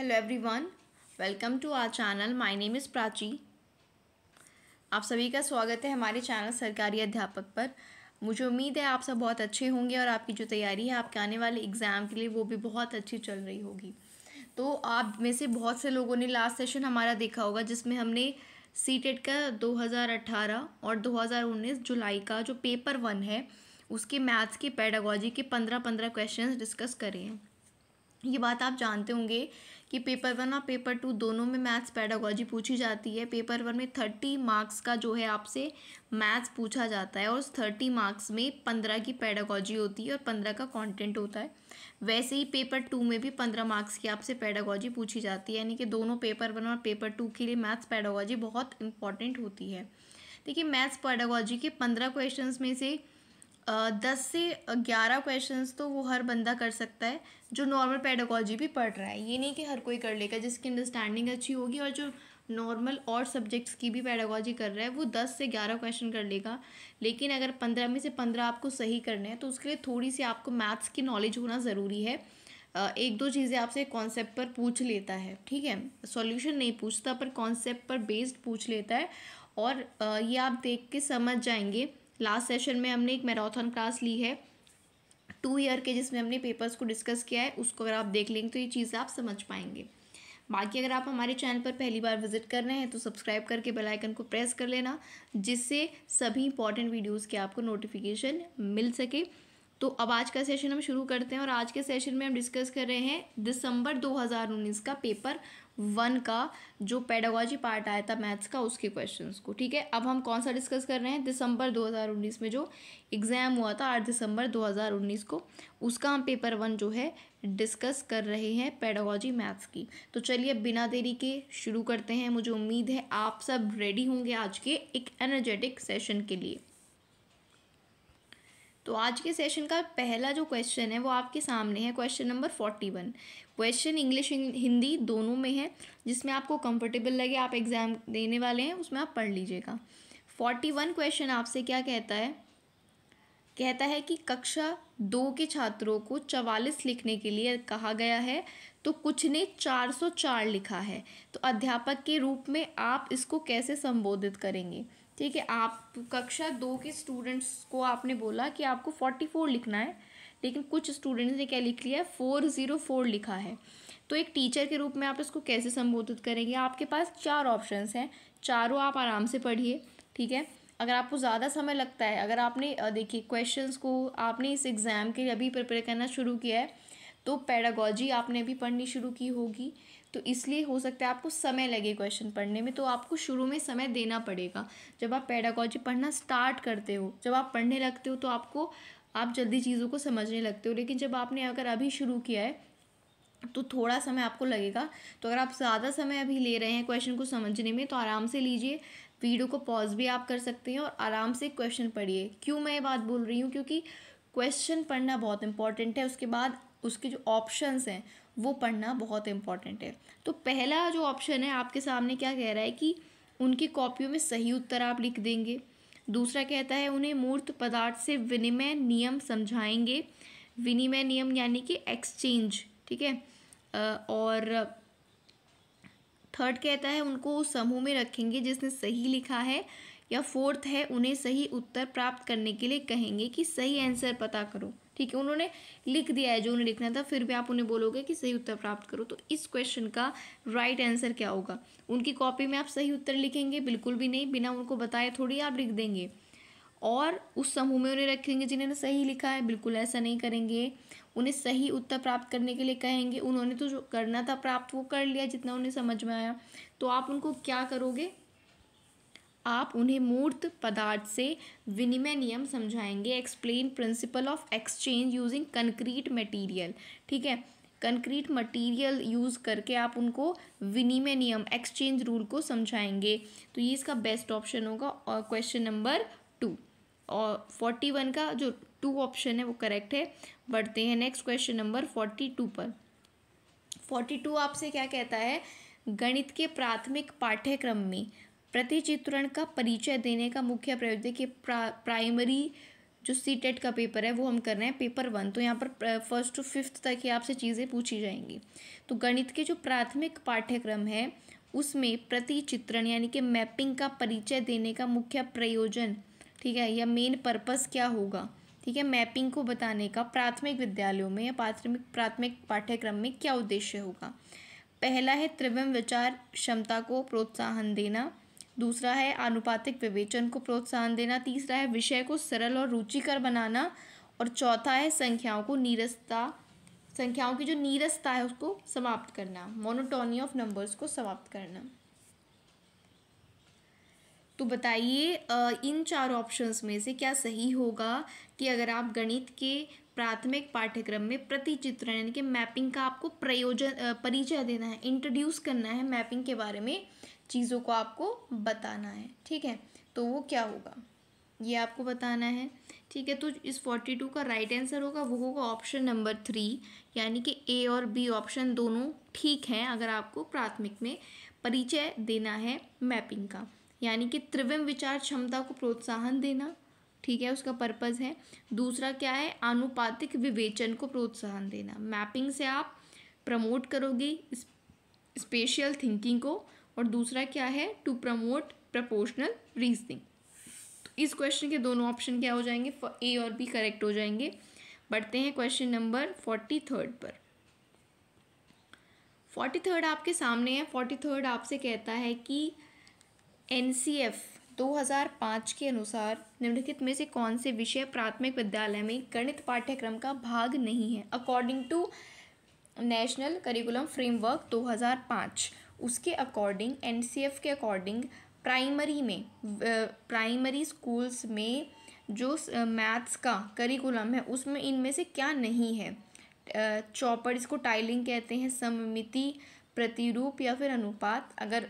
hello everyone welcome to our channel my name is Prachi आप सभी का स्वागत है हमारे चैनल सरकारी अध्यापक पर मुझे उम्मीद है आप सब बहुत अच्छे होंगे और आपकी जो तैयारी है आपके आने वाले एग्ज़ाम के लिए वो भी बहुत अच्छी चल रही होगी तो आप में से बहुत से लोगों ने लास्ट सेशन हमारा देखा होगा जिसमें हमने सी का दो और दो जुलाई का जो पेपर वन है उसके मैथ्स की पैडागॉजी के पंद्रह पंद्रह क्वेश्चन डिस्कस करे हैं ये बात आप जानते होंगे कि पेपर वन और पेपर टू दोनों में मैथ्स पैडागोजी पूछी जाती है पेपर वन में थर्टी मार्क्स का जो है आपसे मैथ्स पूछा जाता है और उस थर्टी मार्क्स में पंद्रह की पैडागोजी होती है और पंद्रह का कंटेंट होता है वैसे ही पेपर टू में भी पंद्रह मार्क्स की आपसे पैडागोजी पूछी जाती है यानी कि दोनों पेपर वन और पेपर टू के लिए मैथ्स पैडागोजी बहुत इंपॉर्टेंट होती है देखिए मैथ्स पैडागोजी के पंद्रह क्वेश्चन में से दस से ग्यारह क्वेश्चंस तो वो हर बंदा कर सकता है जो नॉर्मल पेडागोलॉजी भी पढ़ रहा है ये नहीं कि हर कोई कर लेगा जिसकी अंडरस्टैंडिंग अच्छी होगी और जो नॉर्मल और सब्जेक्ट्स की भी पैडागोजी कर रहा है वो दस से ग्यारह क्वेश्चन कर लेगा लेकिन अगर पंद्रह में से पंद्रह आपको सही करने हैं तो उसके लिए थोड़ी सी आपको मैथ्स की नॉलेज होना ज़रूरी है एक दो चीज़ें आपसे कॉन्सेप्ट पर पूछ लेता है ठीक है सॉल्यूशन नहीं पूछता पर कॉन्सेप्ट पर बेस्ड पूछ लेता है और ये आप देख के समझ जाएंगे लास्ट सेशन में हमने एक मैराथन क्लास ली है टू ईयर के जिसमें हमने पेपर्स को डिस्कस किया है उसको अगर आप देख लेंगे तो ये चीज़ आप समझ पाएंगे बाकी अगर आप हमारे चैनल पर पहली बार विजिट कर रहे हैं तो सब्सक्राइब करके बेल आइकन को प्रेस कर लेना जिससे सभी इंपॉर्टेंट वीडियोस के आपको नोटिफिकेशन मिल सके तो अब आज का सेशन हम शुरू करते हैं और आज के सेशन में हम डिस्कस कर रहे हैं दिसंबर 2019 का पेपर वन का जो पेडागोजी पार्ट आया था मैथ्स का उसके क्वेश्चंस को ठीक है अब हम कौन सा डिस्कस कर रहे हैं दिसंबर 2019 में जो एग्ज़ाम हुआ था आठ दिसंबर 2019 को उसका हम पेपर वन जो है डिस्कस कर रहे हैं पेडागोजी मैथ्स की तो चलिए बिना देरी के शुरू करते हैं मुझे उम्मीद है आप सब रेडी होंगे आज के एक एनर्जेटिक सेशन के लिए तो आज के सेशन का पहला जो क्वेश्चन है वो आपके सामने है question number forty one question English Hindi दोनों में है जिसमें आपको कंफर्टेबल लगे आप एग्ज़ाम देने वाले हैं उसमें आप पढ़ लीजिएगा फोर्टी वन क्वेश्चन आपसे क्या कहता है कहता है कि कक्षा दो के छात्रों को चवालीस लिखने के लिए कहा गया है तो कुछ ने चार सौ चार लिखा है तो अध्यापक के रूप में आप इसको कैसे संबोधित करेंगे ठीक है आप कक्षा दो के स्टूडेंट्स को आपने बोला कि आपको फोर्टी फोर लिखना है लेकिन कुछ स्टूडेंट्स ने क्या लिख लिया है फोर ज़ीरो फोर लिखा है तो एक टीचर के रूप में आप इसको कैसे संबोधित करेंगे आपके पास चार ऑप्शंस हैं चारों आप आराम से पढ़िए ठीक है अगर आपको ज़्यादा समय लगता है अगर आपने देखिए क्वेश्चंस को आपने इस एग्ज़ाम के लिए अभी प्रिपेयर करना शुरू किया है तो पैडागोजी आपने अभी पढ़नी शुरू की होगी तो इसलिए हो सकता है आपको समय लगे क्वेश्चन पढ़ने में तो आपको शुरू में समय देना पड़ेगा जब आप पैडागोजी पढ़ना स्टार्ट करते हो जब आप पढ़ने लगते हो तो आपको आप जल्दी चीज़ों को समझने लगते हो लेकिन जब आपने अगर अभी शुरू किया है तो थोड़ा समय आपको लगेगा तो अगर आप ज़्यादा समय अभी ले रहे हैं क्वेश्चन को समझने में तो आराम से लीजिए वीडियो को पॉज भी आप कर सकते हैं और आराम से क्वेश्चन पढ़िए क्यों मैं ये बात बोल रही हूँ क्योंकि क्वेश्चन पढ़ना बहुत इंपॉर्टेंट है उसके बाद उसके जो ऑप्शंस हैं वो पढ़ना बहुत इंपॉर्टेंट है तो पहला जो ऑप्शन है आपके सामने क्या कह रहा है कि उनकी कॉपियों में सही उत्तर आप लिख देंगे दूसरा कहता है उन्हें मूर्त पदार्थ से विनिमय नियम समझाएंगे विनिमय नियम यानी कि एक्सचेंज ठीक है और थर्ड कहता है उनको समूह में रखेंगे जिसने सही लिखा है या फोर्थ है उन्हें सही उत्तर प्राप्त करने के लिए कहेंगे कि सही आंसर पता करो ठीक है उन्होंने लिख दिया है जो उन्हें लिखना था फिर भी आप उन्हें बोलोगे कि सही उत्तर प्राप्त करो तो इस क्वेश्चन का राइट right आंसर क्या होगा उनकी कॉपी में आप सही उत्तर लिखेंगे बिल्कुल भी नहीं बिना उनको बताए थोड़ी आप लिख देंगे और उस समूह में उन्हें रखेंगे जिन्होंने सही लिखा है बिल्कुल ऐसा नहीं करेंगे उन्हें सही उत्तर प्राप्त करने के लिए कहेंगे उन्होंने तो जो करना था प्राप्त वो कर लिया जितना उन्हें समझ में आया तो आप उनको क्या करोगे आप उन्हें मूर्त पदार्थ से विनिमय नियम समझाएंगे explain principle of exchange using concrete material ठीक है कंक्रीट मटेरियल यूज़ करके आप उनको विनिमय नियम एक्सचेंज रूल को समझाएंगे तो ये इसका बेस्ट ऑप्शन होगा और क्वेश्चन नंबर टू और फोर्टी वन का जो टू ऑप्शन है वो करेक्ट है बढ़ते हैं next question number forty two पर फोर्टी टू आपसे क्या कहता है गणित के प्राथमिक पाठ्यक्रम में प्रतिचित्रण का परिचय देने का मुख्य प्रयोग देखिए प्रा, प्राइमरी जो सी टेट e का पेपर है वो हम कर रहे हैं पेपर वन तो यहाँ पर फर्स्ट टू फिफ्थ तक ही आपसे चीज़ें पूछी जाएंगी तो गणित के जो प्राथमिक पाठ्यक्रम है उसमें प्रतिचित्रण यानी कि मैपिंग का परिचय देने का मुख्य प्रयोजन ठीक है या मेन पर्पस क्या होगा ठीक है मैपिंग को बताने का प्राथमिक विद्यालयों में या प्राथमिक प्राथमिक पाठ्यक्रम में क्या उद्देश्य होगा पहला है त्रिविम विचार क्षमता को प्रोत्साहन देना दूसरा है आनुपातिक विवेचन को प्रोत्साहन देना तीसरा है विषय को सरल और रुचिकर बनाना और चौथा है संख्याओं को नीरसता संख्याओं की जो नीरसता है उसको समाप्त करना मोनोटोनी ऑफ नंबर्स को समाप्त करना तो बताइए इन चार ऑप्शंस में से क्या सही होगा कि अगर आप गणित के प्राथमिक पाठ्यक्रम में प्रतिचित्रण यानी कि मैपिंग का आपको प्रयोजन परिचय देना है इंट्रोड्यूस करना है मैपिंग के बारे में चीज़ों को आपको बताना है ठीक है तो वो क्या होगा ये आपको बताना है ठीक है तो इस फोर्टी टू का राइट आंसर होगा वो होगा ऑप्शन नंबर थ्री यानी कि ए और बी ऑप्शन दोनों ठीक हैं अगर आपको प्राथमिक में परिचय देना है मैपिंग का यानी कि त्रिविम विचार क्षमता को प्रोत्साहन देना ठीक है उसका पर्पज़ है दूसरा क्या है आनुपातिक विवेचन को प्रोत्साहन देना मैपिंग से आप प्रमोट करोगे स्पेशल थिंकिंग को और दूसरा क्या है टू प्रमोट प्रपोर्शनल रीजनिंग तो इस क्वेश्चन के दोनों ऑप्शन क्या हो जाएंगे ए और बी करेक्ट हो जाएंगे बढ़ते हैं क्वेश्चन नंबर फोर्टी थर्ड पर फोर्टी थर्ड आपके सामने है फोर्टी थर्ड आपसे कहता है कि एन सी एफ दो हज़ार पाँच के अनुसार निम्नलिखित में से कौन से विषय प्राथमिक विद्यालय में गणित पाठ्यक्रम का भाग नहीं है according to national curriculum framework 2005 उसके अकॉर्डिंग एन के अकॉर्डिंग प्राइमरी में प्राइमरी स्कूल्स में जो मैथ्स का करिकुलम है उसमें इनमें से क्या नहीं है चौपड़ इसको टाइलिंग कहते हैं सममिति प्रतिरूप या फिर अनुपात अगर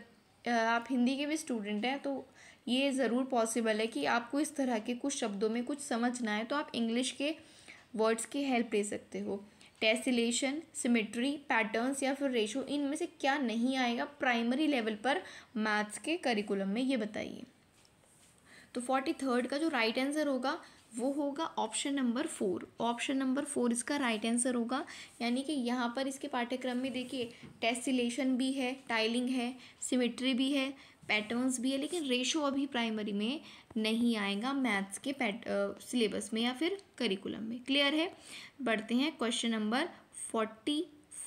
आप हिंदी के भी स्टूडेंट हैं तो ये ज़रूर पॉसिबल है कि आपको इस तरह के कुछ शब्दों में कुछ समझना है तो आप इंग्लिश के वर्ड्स की हेल्प ले सकते हो टेसिलेशन सिमेट्री पैटर्न्स या फिर रेशो इनमें से क्या नहीं आएगा प्राइमरी लेवल पर मैथ्स के करिकुलम में ये बताइए तो फोर्टी थर्ड का जो राइट right आंसर होगा वो होगा option number four option number four इसका राइट right आंसर होगा यानी कि यहाँ पर इसके पाठ्यक्रम में देखिए टेस्टिलेशन भी है टाइलिंग है सिमेट्री भी है पैटर्न्स भी है लेकिन रेशो अभी प्राइमरी में नहीं आएगा मैथ्स के पैट सिलेबस में या फिर करिकुलम में क्लियर है बढ़ते हैं क्वेश्चन नंबर फोर्टी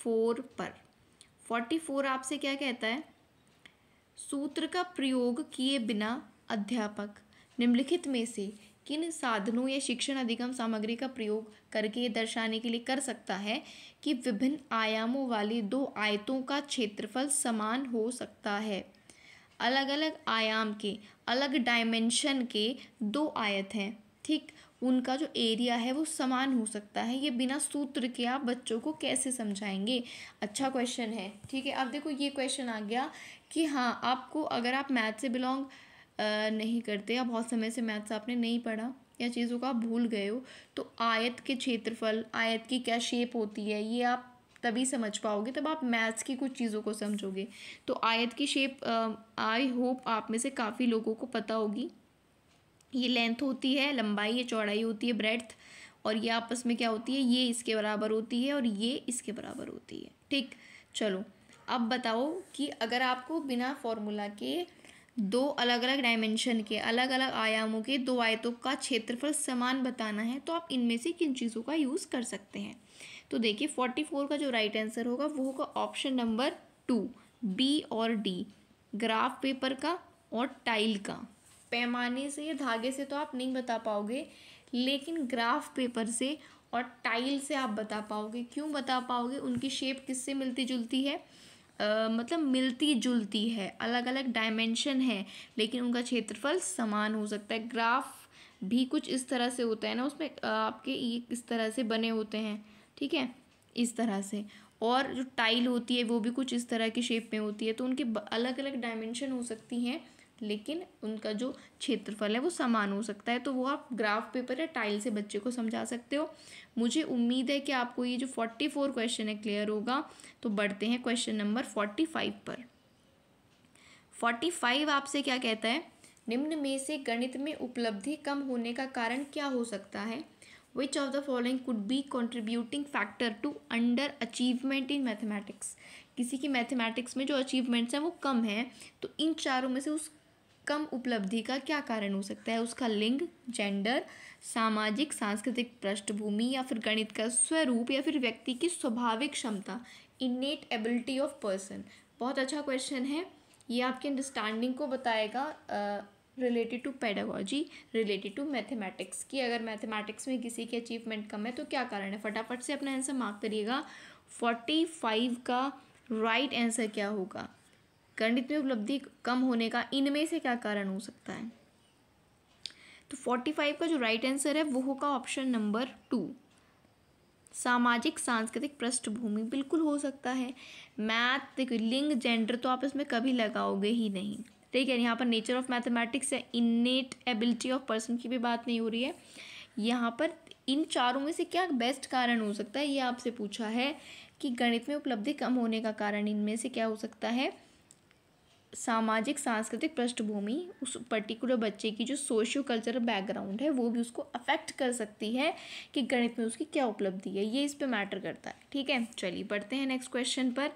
फोर पर फोर्टी फोर आपसे क्या कहता है सूत्र का प्रयोग किए बिना अध्यापक निम्नलिखित में से किन साधनों या शिक्षण अधिगम सामग्री का प्रयोग करके ये दर्शाने के लिए कर सकता है कि विभिन्न आयामों वाली दो आयतों का क्षेत्रफल समान हो सकता है अलग अलग आयाम के अलग डायमेंशन के दो आयत हैं ठीक उनका जो एरिया है वो समान हो सकता है ये बिना सूत्र के आप बच्चों को कैसे समझाएंगे अच्छा क्वेश्चन है ठीक है अब देखो ये क्वेश्चन आ गया कि हाँ आपको अगर आप मैथ से बिलोंग नहीं करते या बहुत समय से मैथ्स आपने नहीं पढ़ा या चीज़ों को आप भूल गए हो तो आयत के क्षेत्रफल आयत की क्या शेप होती है ये आप तभी समझ पाओगे तब आप मैथ्स की कुछ चीज़ों को समझोगे तो आयत की शेप आई होप आप में से काफ़ी लोगों को पता होगी ये लेंथ होती है लंबाई या चौड़ाई होती है ब्रेड्थ और ये आपस में क्या होती है ये इसके बराबर होती है और ये इसके बराबर होती है ठीक चलो अब बताओ कि अगर आपको बिना फॉर्मूला के दो अलग अलग डायमेंशन के अलग अलग आयामों के दो आयतों का क्षेत्रफल समान बताना है तो आप इनमें से किन चीज़ों का यूज़ कर सकते हैं तो देखिए फोर्टी फोर का जो राइट आंसर होगा वो होगा ऑप्शन नंबर टू बी और डी ग्राफ पेपर का और टाइल का पैमाने से या धागे से तो आप नहीं बता पाओगे लेकिन ग्राफ पेपर से और टाइल से आप बता पाओगे क्यों बता पाओगे उनकी शेप किससे मिलती जुलती है आ, मतलब मिलती जुलती है अलग अलग डायमेंशन है लेकिन उनका क्षेत्रफल समान हो सकता है ग्राफ भी कुछ इस तरह से होता है ना उसमें आपके ये इस तरह से बने होते हैं ठीक है इस तरह से और जो टाइल होती है वो भी कुछ इस तरह की शेप में होती है तो उनकी अलग अलग डायमेंशन हो सकती हैं लेकिन उनका जो क्षेत्रफल है वो समान हो सकता है तो वो आप ग्राफ पेपर या टाइल से बच्चे को समझा सकते हो मुझे उम्मीद है कि आपको ये जो फोर्टी फोर क्वेश्चन है क्लियर होगा तो बढ़ते हैं क्वेश्चन नंबर फोर्टी फाइव पर फोर्टी फाइव आपसे क्या कहता है निम्न में से गणित में उपलब्धि कम होने का कारण क्या हो सकता है which of the following could be contributing factor to under achievement in mathematics किसी की मैथमेटिक्स में जो अचीवमेंट्स हैं वो कम हैं तो इन चारों में से उस कम उपलब्धि का क्या कारण हो सकता है उसका लिंग जेंडर सामाजिक सांस्कृतिक पृष्ठभूमि या फिर गणित का स्वरूप या फिर व्यक्ति की स्वाभाविक क्षमता इनेट एबिलिटी ऑफ पर्सन बहुत अच्छा क्वेश्चन है ये आपके अंडरस्टैंडिंग को बताएगा related to pedagogy related to mathematics कि अगर मैथमेटिक्स में किसी की अचीवमेंट कम है तो क्या कारण है फटाफट से अपना आंसर मार्क करिएगा फोर्टी फाइव का राइट right आंसर क्या होगा गणित में उपलब्धि कम होने का इनमें से क्या कारण हो सकता है तो फोर्टी फाइव का जो राइट right आंसर है वो होगा ऑप्शन नंबर टू सामाजिक सांस्कृतिक पृष्ठभूमि बिल्कुल हो सकता है मैथ लिंग जेंडर तो आप इसमें कभी लगाओगे ही नहीं ठीक है यहाँ पर नेचर ऑफ मैथमेटिक्स या इन्नेट एबिलिटी ऑफ पर्सन की भी बात नहीं हो रही है यहाँ पर इन चारों में से क्या बेस्ट कारण हो सकता है ये आपसे पूछा है कि गणित में उपलब्धि कम होने का कारण इनमें से क्या हो सकता है सामाजिक सांस्कृतिक पृष्ठभूमि उस पर्टिकुलर बच्चे की जो सोशियो कल्चरल बैकग्राउंड है वो भी उसको अफेक्ट कर सकती है कि गणित में उसकी क्या उपलब्धि है ये इस पर मैटर करता है ठीक है चलिए बढ़ते हैं नेक्स्ट क्वेश्चन पर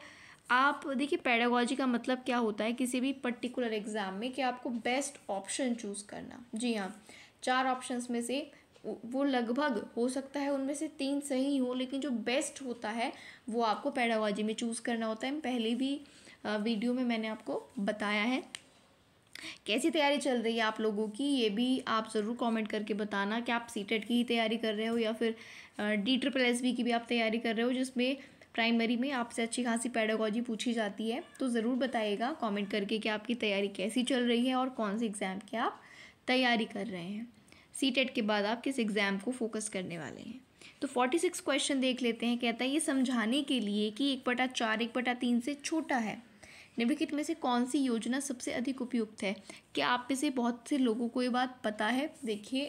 आप देखिए पैडागॉजी का मतलब क्या होता है किसी भी पर्टिकुलर एग्ज़ाम में कि आपको बेस्ट ऑप्शन चूज़ करना जी हाँ चार ऑप्शंस में से वो लगभग हो सकता है उनमें से तीन सही हो लेकिन जो बेस्ट होता है वो आपको पैडागॉजी में चूज़ करना होता है पहले भी वीडियो में मैंने आपको बताया है कैसी तैयारी चल रही है आप लोगों की ये भी आप ज़रूर कमेंट करके बताना कि आप सीटेट की ही तैयारी कर रहे हो या फिर डी ट्रिपल एस बी की भी आप तैयारी कर रहे हो जिसमें प्राइमरी में आपसे अच्छी खासी पैडागोजी पूछी जाती है तो ज़रूर बताइएगा कमेंट करके कि आपकी तैयारी कैसी चल रही है और कौन से एग्ज़ाम की आप तैयारी कर रहे हैं सी टेट e के बाद आप किस एग्ज़ाम को फोकस करने वाले हैं तो फोर्टी सिक्स क्वेश्चन देख लेते हैं कहता है ये समझाने के लिए कि एक बटा चार एक बटा तीन से छोटा है निम्नलिखित में से कौन सी योजना सबसे अधिक उपयुक्त है क्या आप में से बहुत से लोगों को ये बात पता है देखिए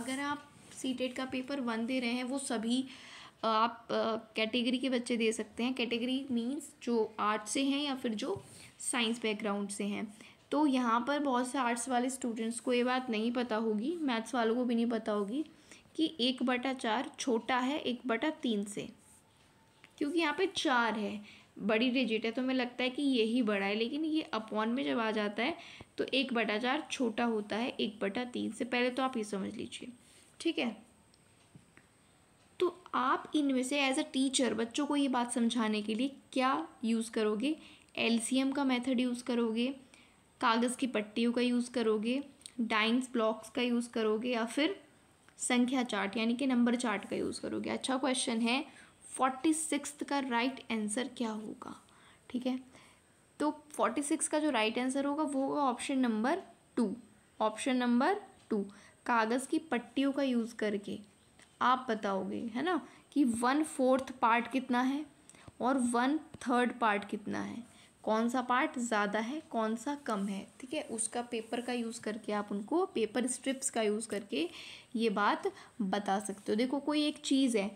अगर आप सी टेट e का पेपर वन दे रहे हैं वो सभी आप कैटेगरी के बच्चे दे सकते हैं कैटेगरी मीन्स जो आर्ट से हैं या फिर जो साइंस बैकग्राउंड से हैं तो यहाँ पर बहुत से आर्ट्स वाले स्टूडेंट्स को ये बात नहीं पता होगी मैथ्स वालों को भी नहीं पता होगी कि एक बटा चार छोटा है एक बटा तीन से क्योंकि यहाँ पे चार है बड़ी डिजिट है तो हमें लगता है कि यही बड़ा है लेकिन ये अपॉन में जब आ जाता है तो एक बटा चार छोटा होता है एक बटा तीन से पहले तो आप ये समझ लीजिए ठीक है तो आप इनमें से एज अ टीचर बच्चों को ये बात समझाने के लिए क्या यूज़ करोगे एलसीएम का मेथड यूज़ करोगे कागज़ की पट्टियों का यूज़ करोगे डाइंग्स ब्लॉक्स का यूज़ करोगे या फिर संख्या चार्ट यानी कि नंबर चार्ट का यूज़ करोगे अच्छा क्वेश्चन है फोर्टी सिक्स का राइट right आंसर क्या होगा ठीक है तो फोर्टी सिक्स का जो राइट right आंसर होगा वो होगा option number two option number two कागज़ की पट्टियों का यूज़ करके आप बताओगे है ना कि वन फोर्थ पार्ट कितना है और वन थर्ड पार्ट कितना है कौन सा पार्ट ज़्यादा है कौन सा कम है ठीक है उसका पेपर का यूज़ करके आप उनको पेपर स्ट्रिप्स का यूज़ करके ये बात बता सकते हो देखो कोई एक चीज़ है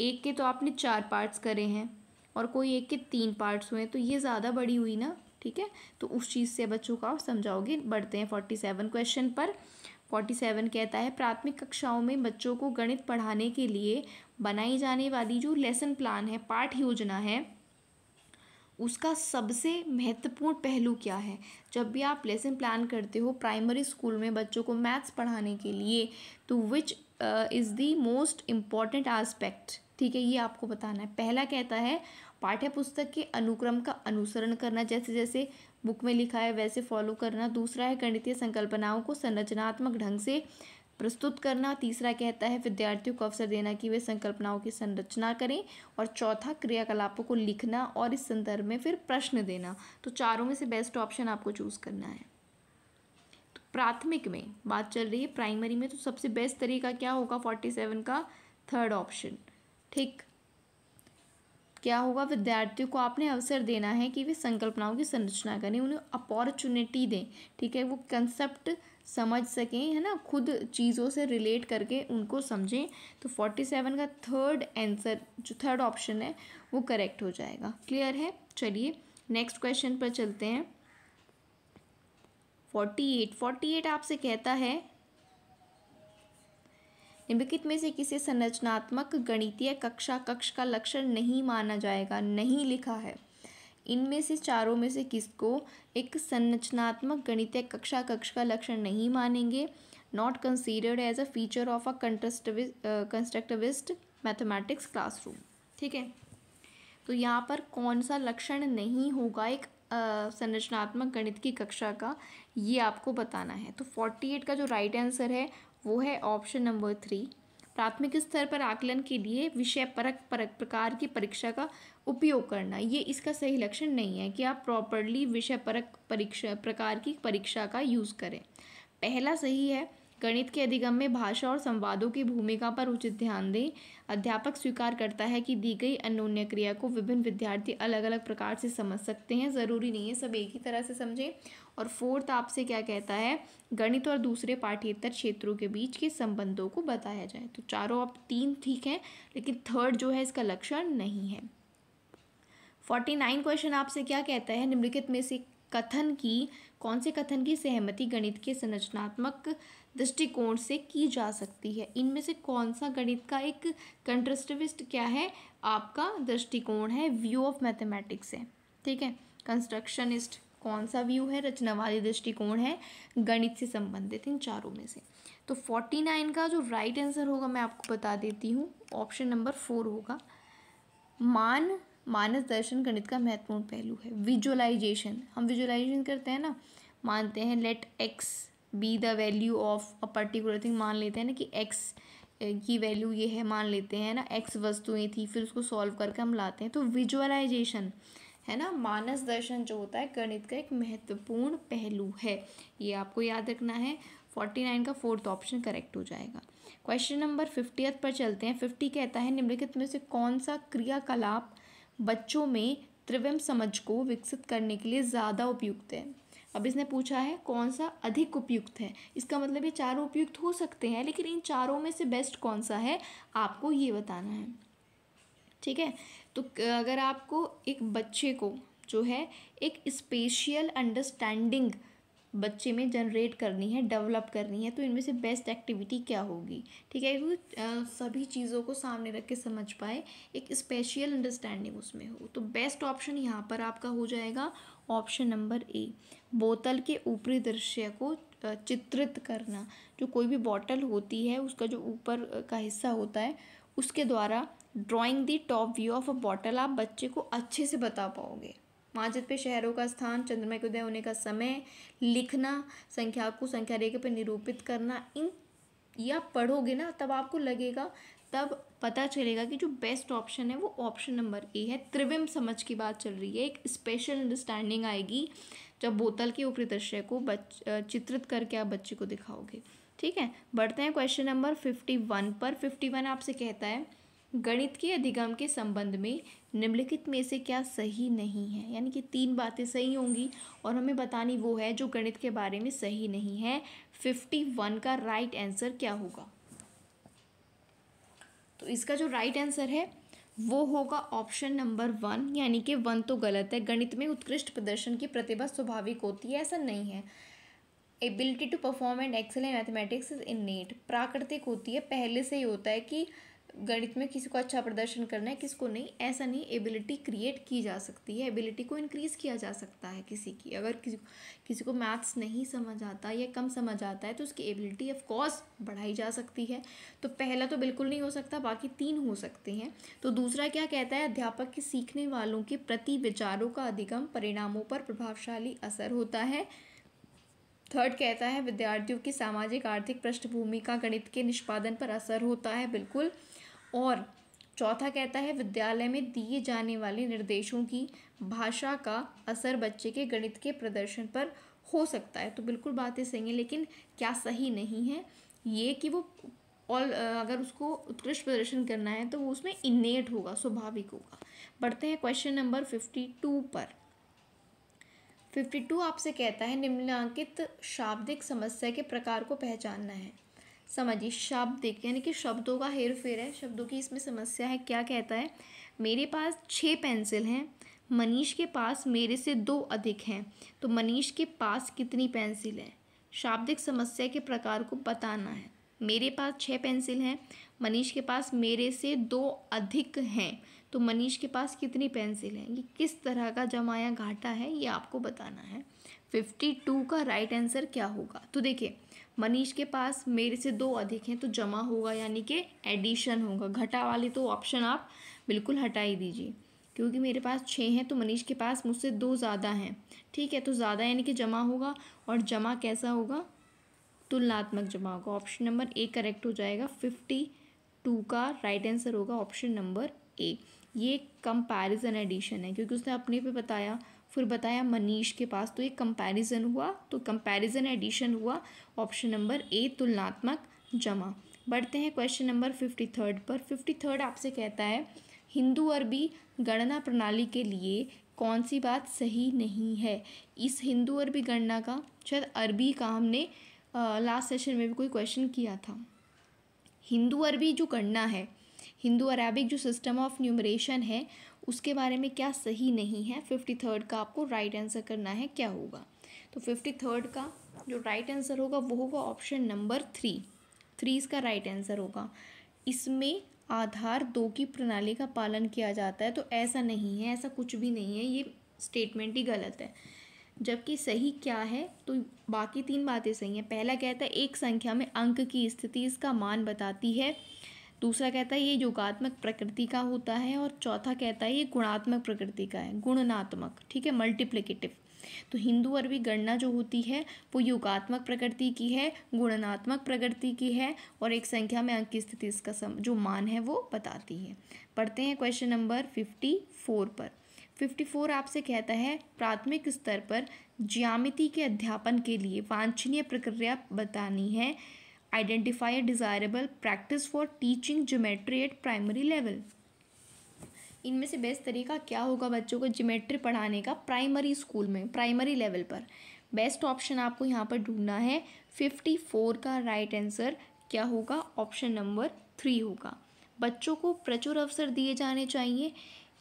एक के तो आपने चार पार्ट्स करे हैं और कोई एक के तीन पार्ट्स हुए हैं तो ये ज़्यादा बड़ी हुई ना ठीक है तो उस चीज़ से बच्चों का समझाओगे बढ़ते हैं फोर्टी सेवन क्वेश्चन पर फोर्टी सेवन कहता है प्राथमिक कक्षाओं में बच्चों को गणित पढ़ाने के लिए बनाई जाने वाली जो लेसन प्लान है पाठ योजना है उसका सबसे महत्वपूर्ण पहलू क्या है जब भी आप लेसन प्लान करते हो प्राइमरी स्कूल में बच्चों को मैथ्स पढ़ाने के लिए तो which is the most important aspect ठीक है ये आपको बताना है पहला कहता है पाठ्य पुस्तक के अनुक्रम का अनुसरण करना जैसे जैसे बुक में लिखा है वैसे फॉलो करना दूसरा है गणितीय संकल्पनाओं को संरचनात्मक ढंग से प्रस्तुत करना तीसरा कहता है विद्यार्थियों को अवसर देना कि वे संकल्पनाओं की संरचना करें और चौथा क्रियाकलापों को लिखना और इस संदर्भ में फिर प्रश्न देना तो चारों में से बेस्ट ऑप्शन आपको चूज़ करना है तो प्राथमिक में बात चल रही है प्राइमरी में तो सबसे बेस्ट तरीका क्या होगा फोर्टी सेवन का थर्ड ऑप्शन ठीक क्या होगा विद्यार्थियों को आपने अवसर देना है कि वे संकल्पनाओं की संरचना करें उन्हें अपॉर्चुनिटी दें ठीक है वो कंसेप्ट समझ सकें है ना खुद चीज़ों से रिलेट करके उनको समझें तो फोर्टी सेवन का थर्ड आंसर जो थर्ड ऑप्शन है वो करेक्ट हो जाएगा क्लियर है चलिए नेक्स्ट क्वेश्चन पर चलते हैं फोर्टी एट फोर्टी एट आपसे कहता है निम्नलिखित में से किसी संरचनात्मक गणितीय कक्षा कक्ष का लक्षण नहीं माना जाएगा नहीं लिखा है इनमें से चारों में से किसको एक संरचनात्मक गणितीय कक्षा कक्ष का लक्षण नहीं मानेंगे not considered as a feature of a constructivist mathematics classroom ठीक है तो यहाँ पर कौन सा लक्षण नहीं होगा एक uh, संरचनात्मक गणित की कक्षा का ये आपको बताना है तो 48 का जो राइट आंसर है वो है ऑप्शन नंबर थ्री प्राथमिक स्तर पर आकलन के लिए विषय परक परक प्रकार की परीक्षा का उपयोग करना ये इसका सही लक्षण नहीं है कि आप प्रॉपरली विषय परक परीक्षा प्रकार की परीक्षा का यूज़ करें पहला सही है गणित के अधिगम में भाषा और संवादों की भूमिका पर उचित ध्यान दें अध्यापक स्वीकार करता है कि दी गई अनोन्य क्रिया को विभिन्न विद्यार्थी अलग अलग प्रकार से समझ सकते हैं ज़रूरी नहीं है सब एक ही तरह से समझें और फोर्थ आपसे क्या कहता है गणित और दूसरे पाठ्येतर क्षेत्रों के बीच के संबंधों को बताया जाए तो चारों अब तीन ठीक हैं लेकिन थर्ड जो है इसका लक्षण नहीं है फोर्टी नाइन क्वेश्चन आपसे क्या कहता है निम्नलिखित में से कथन की कौन से कथन की सहमति गणित के संरचनात्मक दृष्टिकोण से की जा सकती है इनमें से कौन सा गणित का एक कंट्रस्टिविस्ट क्या है आपका दृष्टिकोण है व्यू ऑफ मैथमेटिक्स है ठीक है कंस्ट्रक्शनिस्ट कौन सा व्यू है रचनावादी दृष्टिकोण है गणित से संबंधित इन चारों में से तो फोर्टी नाइन का जो राइट आंसर होगा मैं आपको बता देती हूँ ऑप्शन नंबर फोर होगा मान मानस दर्शन गणित का महत्वपूर्ण पहलू है विजुअलाइजेशन हम विजुअलाइजेशन करते हैं ना मानते हैं let x be the value of a particular thing मान लेते हैं ना कि एक्स की वैल्यू ये है मान लेते हैं ना एक्स वस्तुएं थी फिर उसको सॉल्व करके हम लाते हैं तो विजुअलाइजेशन है ना मानस दर्शन जो होता है गणित का एक महत्वपूर्ण पहलू है ये आपको याद रखना है फोर्टी नाइन का फोर्थ ऑप्शन करेक्ट हो जाएगा क्वेश्चन नंबर फिफ्टियथ पर चलते हैं फिफ्टी कहता है निम्नलिखित में से कौन सा क्रियाकलाप बच्चों में त्रिविम समझ को विकसित करने के लिए ज़्यादा उपयुक्त है अब इसने पूछा है कौन सा अधिक उपयुक्त है इसका मतलब ये चारों उपयुक्त हो सकते हैं लेकिन इन चारों में से बेस्ट कौन सा है आपको ये बताना है ठीक है तो अगर आपको एक बच्चे को जो है एक स्पेशियल अंडरस्टैंडिंग बच्चे में जनरेट करनी है डेवलप करनी है तो इनमें से बेस्ट एक्टिविटी क्या होगी ठीक है वो सभी चीज़ों को सामने रख के समझ पाए एक स्पेशियल अंडरस्टैंडिंग उसमें हो तो बेस्ट ऑप्शन यहाँ पर आपका हो जाएगा ऑप्शन नंबर ए बोतल के ऊपरी दृश्य को चित्रित करना जो कोई भी बॉटल होती है उसका जो ऊपर का हिस्सा होता है उसके द्वारा drawing the top view of a bottle आप बच्चे को अच्छे से बता पाओगे माजद पे शहरों का स्थान चंद्रमा के उदय होने का समय लिखना संख्या को संख्या रेखा पर निरूपित करना इन या पढ़ोगे ना तब आपको लगेगा तब पता चलेगा कि जो बेस्ट ऑप्शन है वो ऑप्शन नंबर ए है त्रिविम समझ की बात चल रही है एक स्पेशल अंडरस्टैंडिंग आएगी जब बोतल के ऊपरी दृश्य को बच चित्रित करके आप बच्चे को दिखाओगे ठीक है बढ़ते हैं क्वेश्चन नंबर फिफ्टी वन पर फिफ्टी वन आपसे कहता है गणित के अधिगम के संबंध में निम्नलिखित में से क्या सही नहीं है यानी कि तीन बातें सही होंगी और हमें बतानी वो है जो गणित के बारे में सही नहीं है फिफ्टी वन का राइट आंसर क्या होगा तो इसका जो राइट right आंसर है वो होगा ऑप्शन नंबर वन यानी कि वन तो गलत है गणित में उत्कृष्ट प्रदर्शन की प्रतिभा स्वाभाविक होती है ऐसा नहीं है ability to perform and excel mathematics is innate प्राकृतिक होती है पहले से ही होता है कि गणित में किसी को अच्छा प्रदर्शन करना है किसको नहीं ऐसा नहीं एबिलिटी क्रिएट की जा सकती है एबिलिटी को इंक्रीज़ किया जा सकता है किसी की अगर किसी किसी को मैथ्स नहीं समझ आता या कम समझ आता है तो उसकी एबिलिटी ऑफ कोर्स बढ़ाई जा सकती है तो पहला तो बिल्कुल नहीं हो सकता बाकी तीन हो सकते हैं तो दूसरा क्या कहता है अध्यापक के सीखने वालों के प्रति विचारों का अधिगम परिणामों पर प्रभावशाली असर होता है थर्ड कहता है विद्यार्थियों की सामाजिक आर्थिक पृष्ठभूमि का गणित के निष्पादन पर असर होता है बिल्कुल और चौथा कहता है विद्यालय में दिए जाने वाले निर्देशों की भाषा का असर बच्चे के गणित के प्रदर्शन पर हो सकता है तो बिल्कुल बातें सही हैं लेकिन क्या सही नहीं है ये कि वो और अगर उसको उत्कृष्ट प्रदर्शन करना है तो वो उसमें इनेट होगा स्वाभाविक होगा बढ़ते हैं क्वेश्चन नंबर फिफ्टी टू पर फिफ्टी टू आपसे कहता है निम्नलिखित शाब्दिक समस्या के प्रकार को पहचानना है समझिए शब्दिक यानी कि शब्दों का हेर फेर है शब्दों की इसमें समस्या है क्या कहता है मेरे पास छः पेंसिल हैं मनीष के पास मेरे से दो अधिक हैं तो मनीष के पास कितनी पेंसिल है शाब्दिक समस्या के प्रकार को बताना है मेरे पास छः पेंसिल हैं मनीष के पास मेरे से दो अधिक हैं तो मनीष के पास कितनी पेंसिल हैं ये किस तरह का जमाया घाटा है ये आपको बताना है फिफ्टी टू का राइट आंसर क्या होगा तो देखिए मनीष के पास मेरे से दो अधिक हैं तो जमा होगा यानी कि एडिशन होगा घटा वाले तो ऑप्शन आप बिल्कुल हटा ही दीजिए क्योंकि मेरे पास छः हैं तो मनीष के पास मुझसे दो ज़्यादा हैं ठीक है तो ज़्यादा यानी कि जमा होगा और जमा कैसा होगा तुलनात्मक जमा होगा ऑप्शन नंबर ए करेक्ट हो जाएगा फिफ्टी टू का राइट आंसर होगा ऑप्शन नंबर ए ये कंपैरिजन एडिशन है क्योंकि उसने अपने पे बताया फिर बताया मनीष के पास तो ये कंपैरिजन हुआ तो कंपैरिजन एडिशन हुआ ऑप्शन नंबर ए तुलनात्मक जमा बढ़ते हैं क्वेश्चन नंबर फिफ्टी थर्ड पर फिफ्टी थर्ड आपसे कहता है हिंदू अरबी गणना प्रणाली के लिए कौन सी बात सही नहीं है इस हिंदू अरबी गणना का शायद अरबी का हमने लास्ट सेशन में भी कोई क्वेश्चन किया था हिंदू अरबी जो गणना है हिंदू अरबिक जो सिस्टम ऑफ न्यूमरेशन है उसके बारे में क्या सही नहीं है फिफ्टी थर्ड का आपको राइट right आंसर करना है क्या होगा तो फिफ्टी थर्ड का जो राइट right आंसर होगा वो होगा ऑप्शन नंबर थ्री थ्री इसका राइट right आंसर होगा इसमें आधार दो की प्रणाली का पालन किया जाता है तो ऐसा नहीं है ऐसा कुछ भी नहीं है ये स्टेटमेंट ही गलत है जबकि सही क्या है तो बाकी तीन बातें सही हैं पहला कहता है एक संख्या में अंक की स्थिति इसका मान बताती है दूसरा कहता है ये योगात्मक प्रकृति का होता है और चौथा कहता है ये गुणात्मक प्रकृति का है गुणनात्मक ठीक है मल्टीप्लिकेटिव तो हिंदू अरबी गणना जो होती है वो योगात्मक प्रकृति की है गुणनात्मक प्रकृति की है और एक संख्या में अंक की स्थिति इसका सम, जो मान है वो बताती है पढ़ते हैं क्वेश्चन नंबर फिफ्टी फोर पर फिफ्टी फोर आपसे कहता है प्राथमिक स्तर पर ज्यामिति के अध्यापन के लिए वांछनीय प्रक्रिया बतानी है identify a desirable practice for teaching geometry at primary level इनमें से बेस्ट तरीका क्या होगा बच्चों को ज्योमेट्री पढ़ाने का प्राइमरी स्कूल में प्राइमरी लेवल पर बेस्ट ऑप्शन आपको यहाँ पर ढूंढना है फिफ्टी फोर का राइट आंसर क्या होगा ऑप्शन नंबर थ्री होगा बच्चों को प्रचुर अवसर दिए जाने चाहिए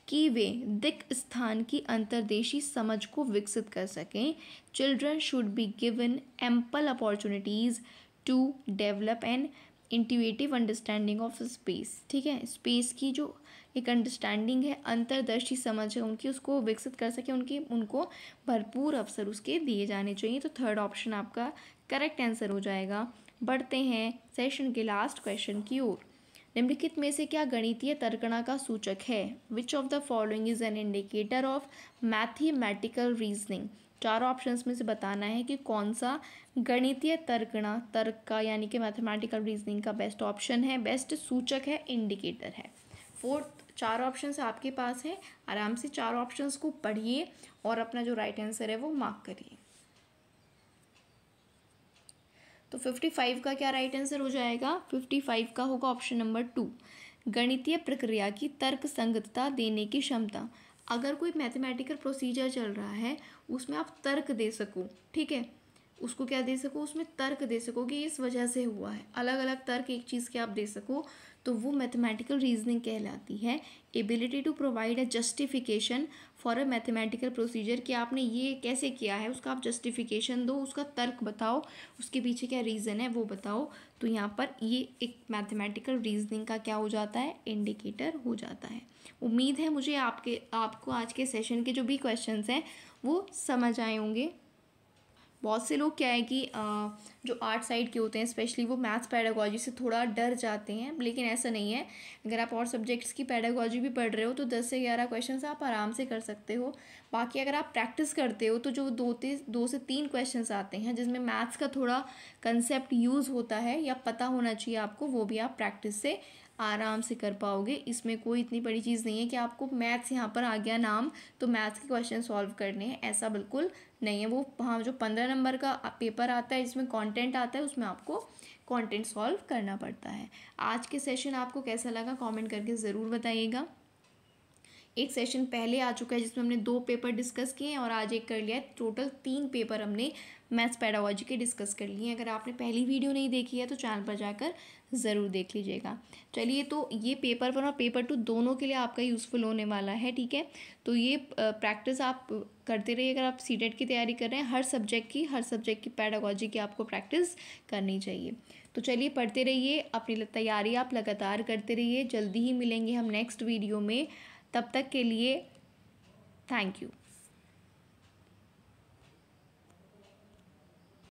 कि वे दिक्क स्थान की अंतर्देशी समझ को विकसित कर सकें children should be given ample opportunities to develop an intuitive understanding of space ठीक है स्पेस की जो एक अंडरस्टैंडिंग है अंतर्दर्शी समझ है उनकी उसको विकसित कर सके उनकी उनको भरपूर अवसर उसके दिए जाने चाहिए तो थर्ड ऑप्शन आपका करेक्ट आंसर हो जाएगा बढ़ते हैं सेशन के लास्ट क्वेश्चन की ओर निम्नलिखित में से क्या गणितीय तर्कणा का सूचक है which of the following is an indicator of mathematical reasoning चारों ऑप्शंस में से बताना है कि कौन सा गणितीय तर्कणा तर्क का यानी कि मैथमेटिकल रीजनिंग का बेस्ट ऑप्शन है बेस्ट सूचक है इंडिकेटर है फोर्थ चार ऑप्शंस आपके पास है आराम से चार ऑप्शंस को पढ़िए और अपना जो राइट आंसर है वो मार्क करिए तो फिफ्टी फाइव का क्या राइट आंसर हो जाएगा फिफ्टी फाइव का होगा ऑप्शन नंबर टू गणितीय प्रक्रिया की तर्क संगतता देने की क्षमता अगर कोई मैथमेटिकल प्रोसीजर चल रहा है उसमें आप तर्क दे सको ठीक है उसको क्या दे सको उसमें तर्क दे सको कि इस वजह से हुआ है अलग अलग तर्क एक चीज़ के आप दे सको तो वो मैथमेटिकल रीजनिंग कहलाती है ability to provide a justification for a mathematical procedure कि आपने ये कैसे किया है उसका आप जस्टिफिकेशन दो उसका तर्क बताओ उसके पीछे क्या रीज़न है वो बताओ तो यहाँ पर ये एक मैथमेटिकल रीजनिंग का क्या हो जाता है इंडिकेटर हो जाता है उम्मीद है मुझे आपके आपको आज के सेशन के जो भी क्वेश्चन हैं वो समझ आए होंगे बहुत से लोग क्या है कि जो आर्ट साइड के होते हैं स्पेशली वो मैथ्स पैडागोजी से थोड़ा डर जाते हैं लेकिन ऐसा नहीं है अगर आप और सब्जेक्ट्स की पैडागोजी भी पढ़ रहे हो तो दस से ग्यारह क्वेश्चन आप आराम से कर सकते हो बाकी अगर आप प्रैक्टिस करते हो तो जो दो तीन दो से तीन क्वेश्चन आते हैं जिसमें मैथ्स का थोड़ा कंसेप्ट यूज़ होता है या पता होना चाहिए आपको वो भी आप प्रैक्टिस से आराम से कर पाओगे इसमें कोई इतनी बड़ी चीज़ नहीं है कि आपको मैथ्स यहाँ पर आ गया नाम तो मैथ्स के क्वेश्चन सॉल्व करने हैं ऐसा बिल्कुल नहीं है वो हाँ जो पंद्रह नंबर का पेपर आता है जिसमें कंटेंट आता है उसमें आपको कंटेंट सॉल्व करना पड़ता है आज के सेशन आपको कैसा लगा कमेंट करके ज़रूर बताइएगा एक सेशन पहले आ चुका है जिसमें हमने दो पेपर डिस्कस किए हैं और आज एक कर लिया है टोटल तीन पेपर हमने मैथ्स पैडोलॉजी के डिस्कस कर लिए हैं अगर आपने पहली वीडियो नहीं देखी है तो चैनल पर जाकर ज़रूर देख लीजिएगा चलिए तो ये पेपर वन और पेपर टू दोनों के लिए आपका यूज़फुल होने वाला है ठीक है तो ये प्रैक्टिस आप करते रहिए अगर आप सी की तैयारी कर रहे हैं हर सब्जेक्ट की हर सब्जेक्ट की पैडागोजी की आपको प्रैक्टिस करनी चाहिए तो चलिए पढ़ते रहिए अपनी तैयारी आप लगातार करते रहिए जल्दी ही मिलेंगे हम नेक्स्ट वीडियो में तब तक के लिए थैंक यू